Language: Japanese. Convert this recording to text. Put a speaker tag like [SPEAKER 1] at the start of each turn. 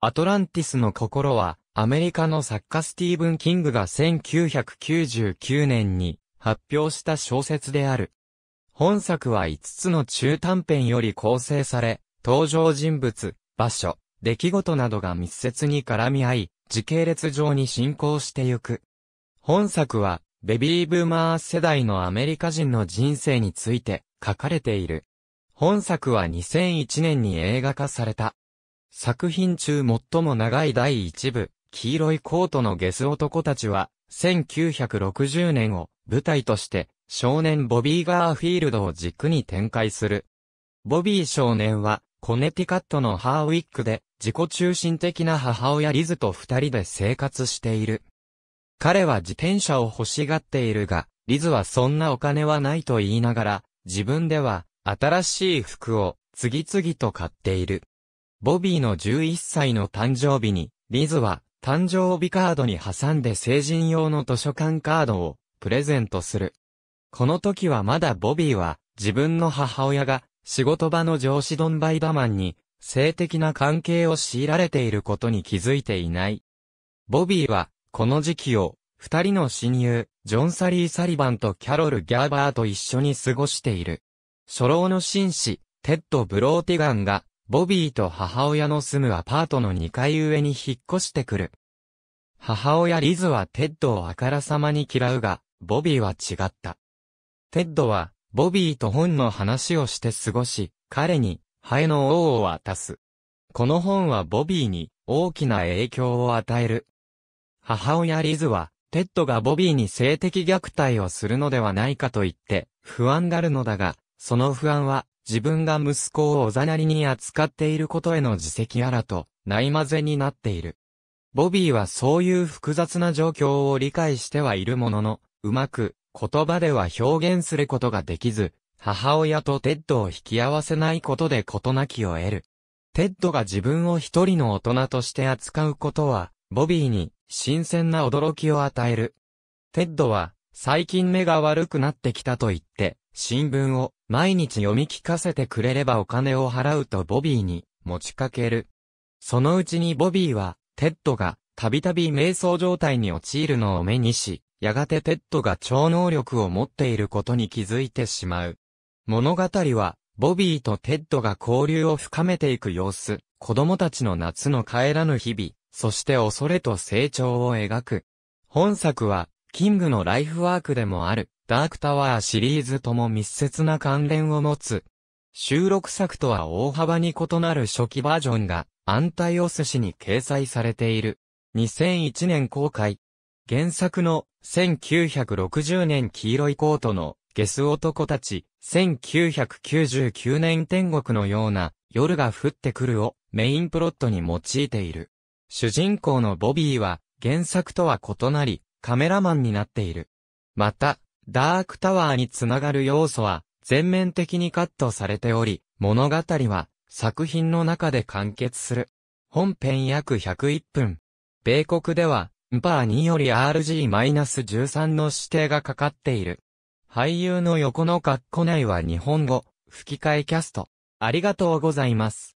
[SPEAKER 1] アトランティスの心は、アメリカの作家スティーブン・キングが1999年に発表した小説である。本作は5つの中短編より構成され、登場人物、場所、出来事などが密接に絡み合い、時系列上に進行してゆく。本作は、ベビーブーマー世代のアメリカ人の人生について書かれている。本作は2001年に映画化された。作品中最も長い第一部、黄色いコートのゲス男たちは、1960年を舞台として、少年ボビー・ガーフィールドを軸に展開する。ボビー少年は、コネティカットのハーウィックで、自己中心的な母親リズと二人で生活している。彼は自転車を欲しがっているが、リズはそんなお金はないと言いながら、自分では、新しい服を、次々と買っている。ボビーの11歳の誕生日に、リズは、誕生日カードに挟んで成人用の図書館カードを、プレゼントする。この時はまだボビーは、自分の母親が、仕事場の上司ドンバイダマンに、性的な関係を強いられていることに気づいていない。ボビーは、この時期を、二人の親友、ジョン・サリー・サリバンとキャロル・ギャーバーと一緒に過ごしている。初老の紳士、テッド・ブローティガンが、ボビーと母親の住むアパートの2階上に引っ越してくる。母親リズはテッドをあからさまに嫌うが、ボビーは違った。テッドは、ボビーと本の話をして過ごし、彼に、ハエの王を渡す。この本はボビーに大きな影響を与える。母親リズは、テッドがボビーに性的虐待をするのではないかと言って、不安があるのだが、その不安は、自分が息子をおざなりに扱っていることへの自責あらと、ないまぜになっている。ボビーはそういう複雑な状況を理解してはいるものの、うまく言葉では表現することができず、母親とテッドを引き合わせないことで事なきを得る。テッドが自分を一人の大人として扱うことは、ボビーに新鮮な驚きを与える。テッドは、最近目が悪くなってきたと言って、新聞を毎日読み聞かせてくれればお金を払うとボビーに持ちかける。そのうちにボビーは、テッドが、たびたび瞑想状態に陥るのを目にし、やがてテッドが超能力を持っていることに気づいてしまう。物語は、ボビーとテッドが交流を深めていく様子、子供たちの夏の帰らぬ日々、そして恐れと成長を描く。本作は、キングのライフワークでもある、ダークタワーシリーズとも密接な関連を持つ。収録作とは大幅に異なる初期バージョンが、安泰お寿司に掲載されている。2001年公開。原作の1960年黄色いコートのゲス男たち、1999年天国のような夜が降ってくるをメインプロットに用いている。主人公のボビーは原作とは異なりカメラマンになっている。また、ダークタワーにつながる要素は全面的にカットされており、物語は作品の中で完結する。本編約101分。米国では、ンパー2より RG-13 の指定がかかっている。俳優の横のカッコ内は日本語、吹き替えキャスト。ありがとうございます。